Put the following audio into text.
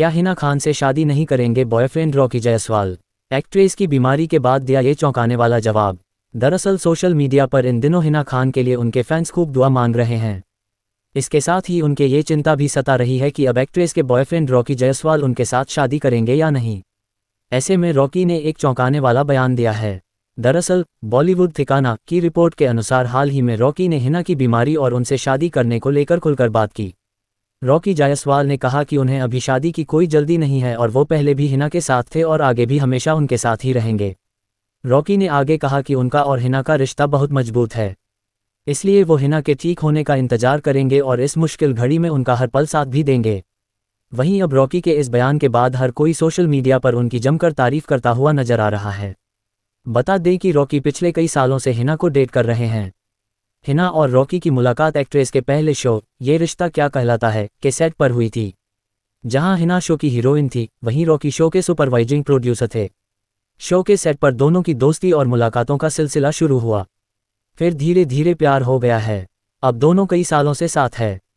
क्या हिना खान से शादी नहीं करेंगे बॉयफ्रेंड रॉकी जायसवाल एक्ट्रेस की बीमारी के बाद दिया ये चौंकाने वाला जवाब दरअसल सोशल मीडिया पर इन दिनों हिना खान के लिए उनके फैंस खूब दुआ मांग रहे हैं इसके साथ ही उनके ये चिंता भी सता रही है कि अब एक्ट्रेस के बॉयफ्रेंड रॉकी जायसवाल उनके साथ शादी करेंगे या नहीं ऐसे में रॉकी ने एक चौंकाने वाला बयान दिया है दरअसल बॉलीवुड ठिकाना की रिपोर्ट के अनुसार हाल ही में रॉकी ने हिना की बीमारी और उनसे शादी करने को लेकर खुलकर बात की रॉकी जायसवाल ने कहा कि उन्हें अभी शादी की कोई जल्दी नहीं है और वो पहले भी हिना के साथ थे और आगे भी हमेशा उनके साथ ही रहेंगे रॉकी ने आगे कहा कि उनका और हिना का रिश्ता बहुत मजबूत है इसलिए वो हिना के ठीक होने का इंतजार करेंगे और इस मुश्किल घड़ी में उनका हर पल साथ भी देंगे वहीं अब रॉकी के इस बयान के बाद हर कोई सोशल मीडिया पर उनकी जमकर तारीफ करता हुआ नजर आ रहा है बता दें कि रॉकी पिछले कई सालों से हिना को डेट कर रहे हैं हिना और रॉकी की मुलाकात एक्ट्रेस के पहले शो ये रिश्ता क्या कहलाता है के सेट पर हुई थी जहां हिना शो की हीरोइन थी वहीं रॉकी शो के सुपरवाइजिंग प्रोड्यूसर थे शो के सेट पर दोनों की दोस्ती और मुलाकातों का सिलसिला शुरू हुआ फिर धीरे धीरे प्यार हो गया है अब दोनों कई सालों से साथ है